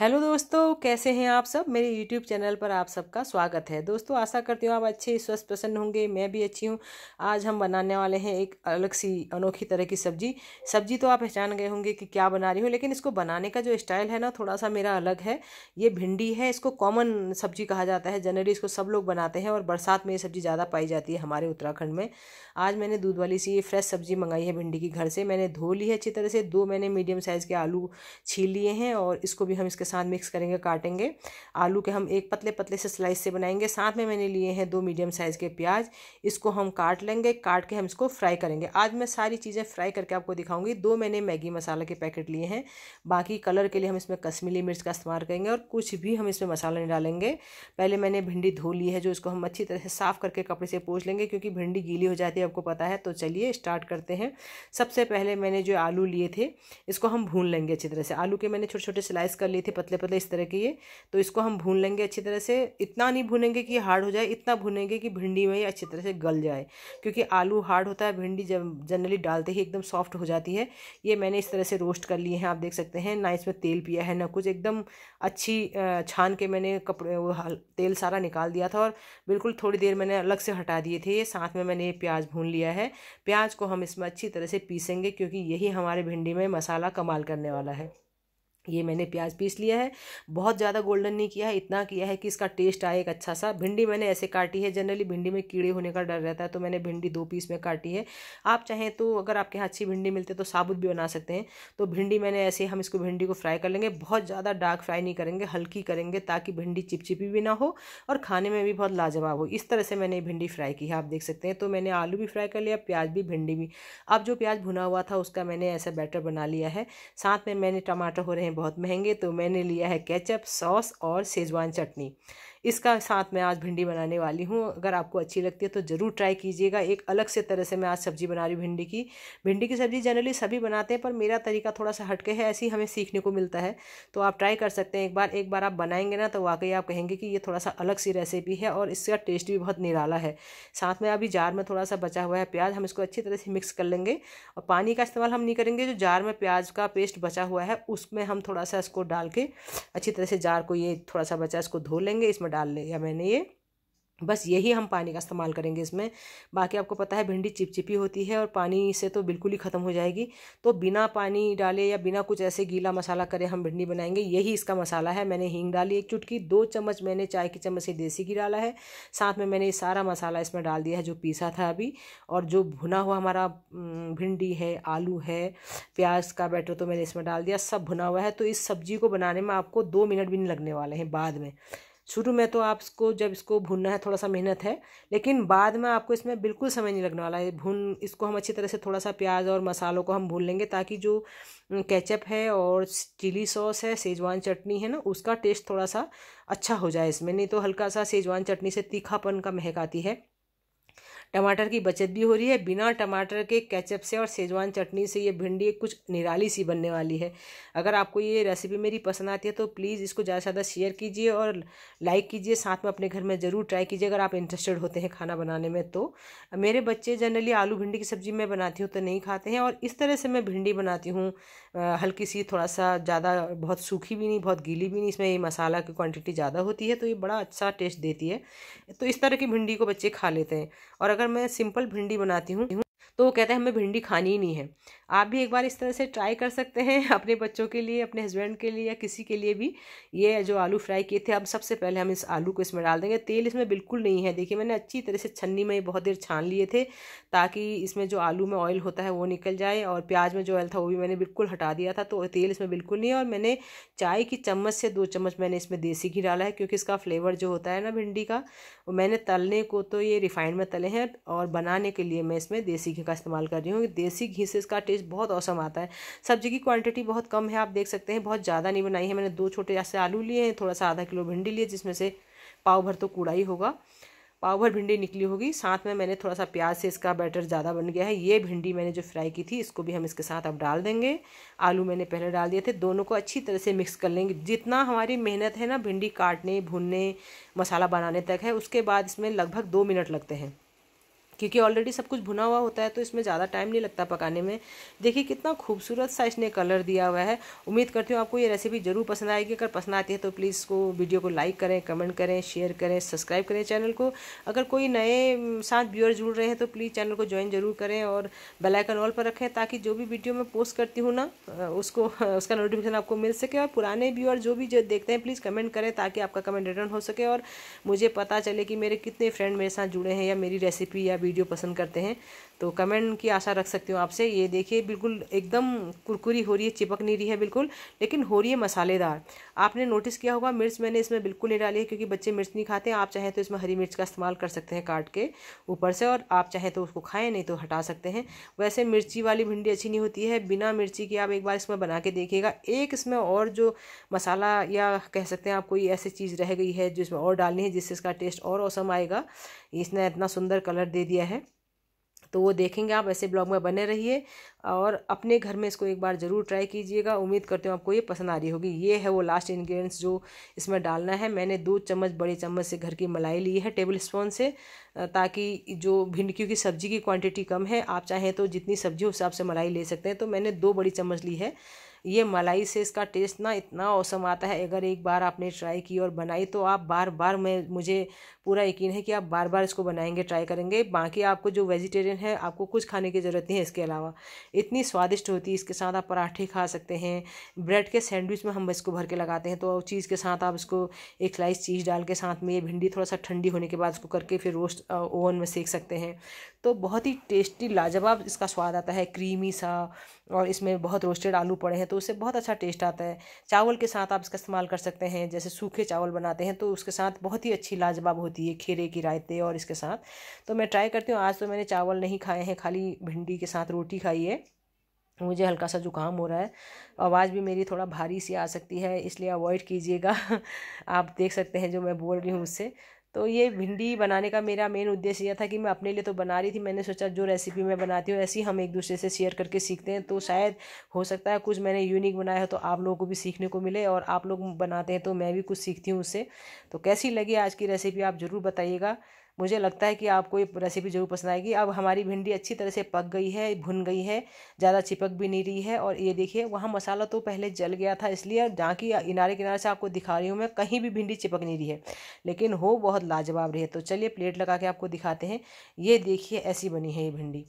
hello दोस्तों कैसे हैं आप सब मेरे यूट्यूब चैनल पर आप सबका स्वागत है दोस्तों आशा करती हूँ आप अच्छे स्वस्थ प्रसन्न होंगे मैं भी अच्छी हूँ आज हम बनाने वाले हैं एक अलग सी अनोखी तरह की सब्जी सब्जी तो आप पहचान गए होंगे कि क्या बना रही हूँ लेकिन इसको बनाने का जो स्टाइल है ना थोड़ा सा मेरा अलग है ये भिंडी है इसको कॉमन सब्जी कहा जाता है जनरली इसको सब लोग बनाते हैं और बरसात में ये सब्ज़ी ज़्यादा पाई जाती है हमारे उत्तराखंड में आज मैंने दूध वाली सी ये फ्रेश सब्ज़ी मंगाई है भिंडी की घर से मैंने धो ली है अच्छी तरह से दो मैंने मीडियम साइज़ के आलू छील लिए हैं और इसको भी हम इसके साथ मिक्स करेंगे काटेंगे आलू के हम एक पतले पतले से स्लाइस से बनाएंगे साथ में मैंने लिए हैं दो मीडियम साइज़ के प्याज इसको हम काट लेंगे काट के हम इसको फ्राई करेंगे आज मैं सारी चीज़ें फ्राई करके आपको दिखाऊंगी दो मैंने मैगी मसाला के पैकेट लिए हैं बाकी कलर के लिए हम इसमें कश्मीरी मिर्च का इस्तेमाल करेंगे और कुछ भी हम इसमें मसाला नहीं डालेंगे पहले मैंने भिंडी धो ली है जो इसको हम अच्छी तरह से साफ़ करके कपड़े से पोछ लेंगे क्योंकि भिंडी गीली हो जाती है आपको पता है तो चलिए स्टार्ट करते हैं सबसे पहले मैंने जो आलू लिए थे इसको हम भून लेंगे अच्छी तरह से आलू के मैंने छोटे छोटे स्लाइस कर लिए थे पतले पतले इस तरह के ये तो इसको हम भून लेंगे अच्छी तरह से इतना नहीं भूनेंगे कि हार्ड हो जाए इतना भूनेंगे कि भिंडी में ये अच्छी तरह से गल जाए क्योंकि आलू हार्ड होता है भिंडी जब जनरली डालते ही एकदम सॉफ्ट हो जाती है ये मैंने इस तरह से रोस्ट कर लिए हैं आप देख सकते हैं ना इसमें तेल पिया है ना कुछ एकदम अच्छी छान के मैंने कपड़े वो तेल सारा निकाल दिया था और बिल्कुल थोड़ी देर मैंने अलग से हटा दिए थे ये साथ में मैंने ये प्याज भून लिया है प्याज को हम इसमें अच्छी तरह से पीसेंगे क्योंकि यही हमारे भिंडी में मसाला कमाल करने वाला है ये मैंने प्याज पीस लिया है बहुत ज़्यादा गोल्डन नहीं किया है इतना किया है कि इसका टेस्ट आए एक अच्छा सा भिंडी मैंने ऐसे काटी है जनरली भिंडी में कीड़े होने का डर रहता है तो मैंने भिंडी दो पीस में काटी है आप चाहें तो अगर आपके यहाँ अच्छी भिंडी मिलती है तो साबुत भी बना सकते हैं तो भिंडी मैंने ऐसे हम इसको भिंडी को फ्राई कर लेंगे बहुत ज़्यादा डार्क फ्राई नहीं करेंगे हल्की करेंगे ताकि भिंडी चिपचिपी भी ना हो और खाने में भी बहुत लाजवाब हो इस तरह से मैंने भिंडी फ्राई की है आप देख सकते हैं तो मैंने आलू भी फ्राई कर लिया प्याज भी भिंडी भी अब जो प्याज भुना हुआ था उसका मैंने ऐसा बैटर बना लिया है साथ में मैंने टमाटर हो रहे हैं बहुत महंगे तो मैंने लिया है केचप सॉस और शेजवान चटनी इसका साथ मैं आज भिंडी बनाने वाली हूँ अगर आपको अच्छी लगती है तो ज़रूर ट्राई कीजिएगा एक अलग से तरह से मैं आज सब्ज़ी बना रही हूँ भिंडी की भिंडी की सब्ज़ी जनरली सभी बनाते हैं पर मेरा तरीका थोड़ा सा हटके है ऐसे ही हमें सीखने को मिलता है तो आप ट्राई कर सकते हैं एक बार एक बार आप बनाएंगे ना तो वाकई आप कहेंगे कि ये थोड़ा सा अलग सी रेसिपी है और इसका टेस्ट भी बहुत निराला है साथ में अभी जार में थोड़ा सा बचा हुआ है प्याज हम इसको अच्छी तरह से मिक्स कर लेंगे और पानी का इस्तेमाल हम नहीं करेंगे जो जार में प्याज का पेस्ट बचा हुआ है उसमें हम थोड़ा सा इसको डाल के अच्छी तरह से जार को ये थोड़ा सा बचा इसको धो लेंगे इसमें में डाल लिया मैंने ये बस यही हम पानी का इस्तेमाल करेंगे इसमें बाकी आपको पता है भिंडी चिपचिपी होती है और पानी से तो बिल्कुल ही ख़त्म हो जाएगी तो बिना पानी डाले या बिना कुछ ऐसे गीला मसाला करे हम भिंडी बनाएंगे यही इसका मसाला है मैंने हींग डाली एक चुटकी दो चम्मच मैंने चाय की चम्मच से देसी घी डाला है साथ में मैंने सारा मसाला इसमें डाल दिया है जो पीसा था अभी और जो भुना हुआ हमारा भिंडी है आलू है प्याज का बैटर तो मैंने इसमें डाल दिया सब भुना हुआ है तो इस सब्जी को बनाने में आपको दो मिनट भी नहीं लगने वाले हैं बाद में शुरू में तो आपको जब इसको भूनना है थोड़ा सा मेहनत है लेकिन बाद में आपको इसमें बिल्कुल समय नहीं लगने वाला है भून इसको हम अच्छी तरह से थोड़ा सा प्याज और मसालों को हम भून लेंगे ताकि जो केचप है और चिली सॉस है सेजवान चटनी है ना उसका टेस्ट थोड़ा सा अच्छा हो जाए इसमें नहीं तो हल्का सा सेजवान चटनी से तीखापन का महक आती है टमाटर की बचत भी हो रही है बिना टमाटर के केचप से और सेजवान चटनी से ये भिंडी कुछ निराली सी बनने वाली है अगर आपको ये रेसिपी मेरी पसंद आती है तो प्लीज़ इसको ज़्यादा से ज़्यादा शेयर कीजिए और लाइक कीजिए साथ में अपने घर में ज़रूर ट्राई कीजिए अगर आप इंटरेस्टेड होते हैं खाना बनाने में तो मेरे बच्चे जनरली आलू भिंडी की सब्ज़ी मैं बनाती हूँ तो नहीं खाते हैं और इस तरह से मैं भिंडी बनाती हूँ हल्की सी थोड़ा सा ज़्यादा बहुत सूखी भी नहीं बहुत गीली भी नहीं इसमें ये मसाला की क्वान्टिटी ज़्यादा होती है तो ये बड़ा अच्छा टेस्ट देती है तो इस तरह की भिंडी को बच्चे खा लेते हैं और अगर अगर मैं सिंपल भिंडी बनाती हूँ तो वो कहते हैं हमें भिंडी खानी ही नहीं है आप भी एक बार इस तरह से ट्राई कर सकते हैं अपने बच्चों के लिए अपने हस्बैंड के लिए या किसी के लिए भी ये जो आलू फ्राई किए थे अब सबसे पहले हम इस आलू को इसमें डाल देंगे तेल इसमें बिल्कुल नहीं है देखिए मैंने अच्छी तरह से छन्नी में बहुत देर छान लिए थे ताकि इसमें जो आलू में ऑयल होता है वो निकल जाए और प्याज में जो ऑयल था वो भी मैंने बिल्कुल हटा दिया था तो तेल इसमें बिल्कुल नहीं है और मैंने चाय की चम्मच से दो चम्मच मैंने इसमें देसी घी डाला है क्योंकि इसका फ्लेवर जो होता है ना भिंडी का मैंने तलने को तो ये रिफाइंड में तले हैं और बनाने के लिए मैं इसमें देसी घी का इस्तेमाल कर रही हूँ देसी घी से इसका टेस्ट बहुत औसम आता है सब्जी की क्वांटिटी बहुत कम है आप देख सकते हैं बहुत ज़्यादा नहीं बनाई है मैंने दो छोटे ऐसे आलू लिए हैं थोड़ा सा आधा किलो भिंडी लिए जिसमें से पाव भर तो कूड़ा ही होगा पाव भर भिंडी निकली होगी साथ में मैंने थोड़ा सा प्याज से इसका बैटर ज़्यादा बन गया है ये भिंडी मैंने जो फ्राई की थी इसको भी हम इसके साथ अब डाल देंगे आलू मैंने पहले डाल दिए थे दोनों को अच्छी तरह से मिक्स कर लेंगे जितना हमारी मेहनत है ना भिंडी काटने भुनने मसाला बनाने तक है उसके बाद इसमें लगभग दो मिनट लगते हैं क्योंकि ऑलरेडी सब कुछ भुना हुआ होता है तो इसमें ज़्यादा टाइम नहीं लगता पकाने में देखिए कितना खूबसूरत सा इसने कलर दिया हुआ है उम्मीद करती हूँ आपको ये रेसिपी ज़रूर पसंद आएगी अगर पसंद आती है तो प्लीज़ इसको वीडियो को लाइक करें कमेंट करें शेयर करें सब्सक्राइब करें चैनल को अगर कोई नए साथ व्यूअर जुड़ रहे हैं तो प्लीज़ चैनल को ज्वाइन जरूर करें और बेलाइकन ऑल पर रखें ताकि जो भी वीडियो मैं पोस्ट करती हूँ ना उसको उसका नोटिफिकेशन आपको मिल सके और पुराने व्यूअर जो भी जो देखते हैं प्लीज़ कमेंट करें ताकि आपका कमेंट रिटर्न हो सके और मुझे पता चले कि मेरे कितने फ्रेंड मेरे साथ जुड़े हैं या मेरी रेसिपी या वीडियो पसंद करते हैं तो कमेंट की आशा रख सकती हूँ आपसे ये देखिए बिल्कुल एकदम कुरकुरी हो रही है चिपक नहीं रही है बिल्कुल लेकिन हो रही है मसालेदार आपने नोटिस किया होगा मिर्च मैंने इसमें बिल्कुल नहीं डाली है क्योंकि बच्चे मिर्च नहीं खाते हैं आप चाहें तो इसमें हरी मिर्च का इस्तेमाल कर सकते हैं काट के ऊपर से और आप चाहें तो उसको खाएँ नहीं तो हटा सकते हैं वैसे मिर्ची वाली भिंडी अच्छी नहीं होती है बिना मिर्ची की आप एक बार इसमें बना के देखिएगा एक इसमें और जो मसाला या कह सकते हैं आप कोई ऐसी चीज़ रह गई है जिसमें और डालनी है जिससे इसका टेस्ट और औसम आएगा इसने इतना सुंदर कलर दे दिया है तो वो देखेंगे आप ऐसे ब्लॉग में बने रहिए और अपने घर में इसको एक बार ज़रूर ट्राई कीजिएगा उम्मीद करते हूँ आपको ये पसंद आ रही होगी ये है वो लास्ट इन्ग्रीडियंट्स जो इसमें डालना है मैंने दो चम्मच बड़े चम्मच से घर की मलाई ली है टेबल स्पून से ताकि जो भिंडकी की सब्ज़ी की क्वांटिटी कम है आप चाहें तो जितनी सब्ज़ी उस हिसाब से मलाई ले सकते हैं तो मैंने दो बड़ी चम्मच ली है ये मलाई से इसका टेस्ट ना इतना औसम आता है अगर एक बार आपने ट्राई की और बनाई तो आप बार बार मैं मुझे पूरा यकीन है कि आप बार बार इसको बनाएंगे ट्राई करेंगे बाकी आपको जो वेजिटेरियन है आपको कुछ खाने की ज़रूरत नहीं है इसके अलावा इतनी स्वादिष्ट होती है इसके साथ आप पराठे खा सकते हैं ब्रेड के सैंडविच में हम इसको भर के लगाते हैं तो चीज़ के साथ आप इसको एक स्लाइस चीज़ डाल के साथ में ये भिंडी थोड़ा सा ठंडी होने के बाद उसको करके फिर रोस्ट ओवन में सेक सकते हैं तो बहुत ही टेस्टी लाजवाब इसका स्वाद आता है क्रीमी सा और इसमें बहुत रोस्टेड आलू पड़े हैं तो उससे बहुत अच्छा टेस्ट आता है चावल के साथ आप इसका इस्तेमाल कर सकते हैं जैसे सूखे चावल बनाते हैं तो उसके साथ बहुत ही अच्छी लाजवाब होती है खीरे की रायते और इसके साथ तो मैं ट्राई करती हूँ आज तो मैंने चावल नहीं खाए हैं खाली भिंडी के साथ रोटी खाई है मुझे हल्का सा जुकाम हो रहा है आवाज़ भी मेरी थोड़ा भारी सी आ सकती है इसलिए अवॉइड कीजिएगा आप देख सकते हैं जो मैं बोल रही हूँ उससे तो ये भिंडी बनाने का मेरा मेन उद्देश्य यह था कि मैं अपने लिए तो बना रही थी मैंने सोचा जो रेसिपी मैं बनाती हूँ ऐसी हम एक दूसरे से शेयर करके सीखते हैं तो शायद हो सकता है कुछ मैंने यूनिक बनाया हो तो आप लोगों को भी सीखने को मिले और आप लोग बनाते हैं तो मैं भी कुछ सीखती हूँ उससे तो कैसी लगी आज की रेसिपी आप ज़रूर बताइएगा मुझे लगता है कि आपको ये रेसिपी ज़रूर पसंद आएगी अब हमारी भिंडी अच्छी तरह से पक गई है भुन गई है ज़्यादा चिपक भी नहीं रही है और ये देखिए वहाँ मसाला तो पहले जल गया था इसलिए जहाँ की किनारे किनारे से आपको दिखा रही हूँ मैं कहीं भी भिंडी चिपक नहीं रही है लेकिन हो बहुत लाजवाब रही है तो चलिए प्लेट लगा के आपको दिखाते हैं ये देखिए ऐसी बनी है ये भिंडी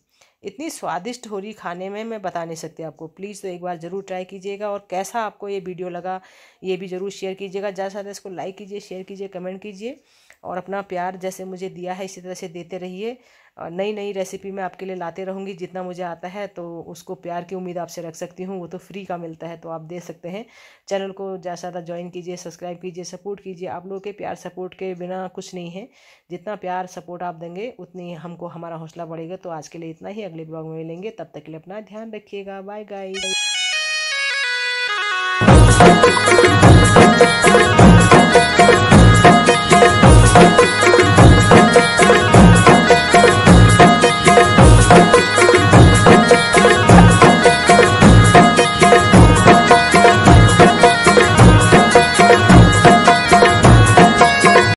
इतनी स्वादिष्ट हो रही खाने में मैं बता नहीं सकती आपको प्लीज़ तो एक बार ज़रूर ट्राई कीजिएगा और कैसा आपको ये वीडियो लगा ये भी ज़रूर शेयर कीजिएगा ज़्यादा से ज़्यादा इसको लाइक कीजिए शेयर कीजिए कमेंट कीजिए और अपना प्यार जैसे मुझे दिया है इसी तरह से देते रहिए नई नई रेसिपी मैं आपके लिए लाते रहूँगी जितना मुझे आता है तो उसको प्यार की उम्मीद आपसे रख सकती हूँ वो तो फ्री का मिलता है तो आप दे सकते हैं चैनल को ज़्यादा से ज़्यादा ज्वाइन कीजिए सब्सक्राइब कीजिए सपोर्ट कीजिए आप लोगों के प्यार सपोर्ट के बिना कुछ नहीं है जितना प्यार सपोर्ट आप देंगे उतनी हमको हमारा हौसला बढ़ेगा तो आज के लिए इतना ही अगले ब्लॉग में मिलेंगे तब तक के लिए अपना ध्यान रखिएगा बाय बाय